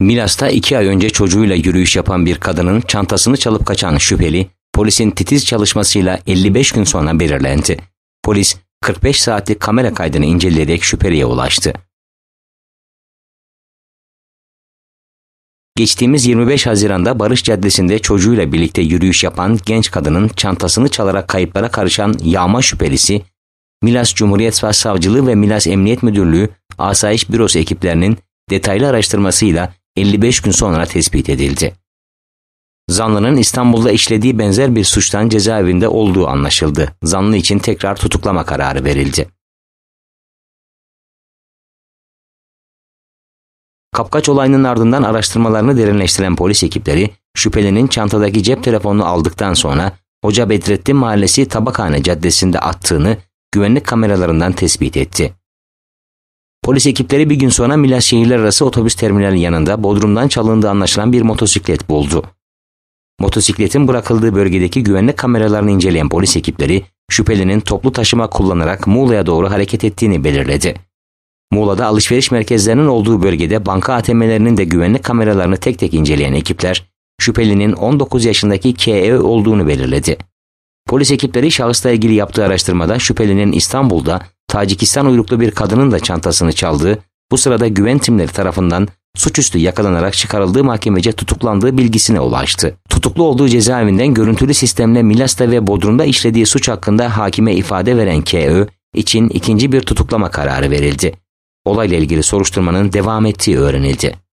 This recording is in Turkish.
Milas'ta iki ay önce çocuğuyla yürüyüş yapan bir kadının çantasını çalıp kaçan şüpheli, polisin titiz çalışmasıyla 55 gün sonra belirlendi. Polis 45 saatlik kamera kaydını inceleyerek şüpheliye ulaştı. Geçtiğimiz 25 Haziran'da Barış Caddesi'nde çocuğuyla birlikte yürüyüş yapan genç kadının çantasını çalarak kayıplara karışan yağma şüphelisi, Milas Cumhuriyet Savcılığı ve Milas Emniyet Müdürlüğü Asayiş Bürosu ekiplerinin detaylı araştırmasıyla 55 gün sonra tespit edildi. Zanlının İstanbul'da işlediği benzer bir suçtan cezaevinde olduğu anlaşıldı. Zanlı için tekrar tutuklama kararı verildi. Kapkaç olayının ardından araştırmalarını derinleştiren polis ekipleri, şüphelinin çantadaki cep telefonunu aldıktan sonra Hoca Bedrettin Mahallesi Tabakhane Caddesi'nde attığını güvenlik kameralarından tespit etti. Polis ekipleri bir gün sonra Milas şehirler arası otobüs terminali yanında Bodrum'dan çalındığı anlaşılan bir motosiklet buldu. Motosikletin bırakıldığı bölgedeki güvenlik kameralarını inceleyen polis ekipleri şüphelinin toplu taşıma kullanarak Muğla'ya doğru hareket ettiğini belirledi. Muğla'da alışveriş merkezlerinin olduğu bölgede banka ATM'lerinin de güvenlik kameralarını tek tek inceleyen ekipler şüphelinin 19 yaşındaki KE olduğunu belirledi. Polis ekipleri şahısla ilgili yaptığı araştırmada şüphelinin İstanbul'da Tacikistan uyruklu bir kadının da çantasını çaldığı, bu sırada güven timleri tarafından suçüstü yakalanarak çıkarıldığı mahkemece tutuklandığı bilgisine ulaştı. Tutuklu olduğu cezaevinden görüntülü sistemle Milas'ta ve Bodrum'da işlediği suç hakkında hakime ifade veren KÖ için ikinci bir tutuklama kararı verildi. Olayla ilgili soruşturmanın devam ettiği öğrenildi.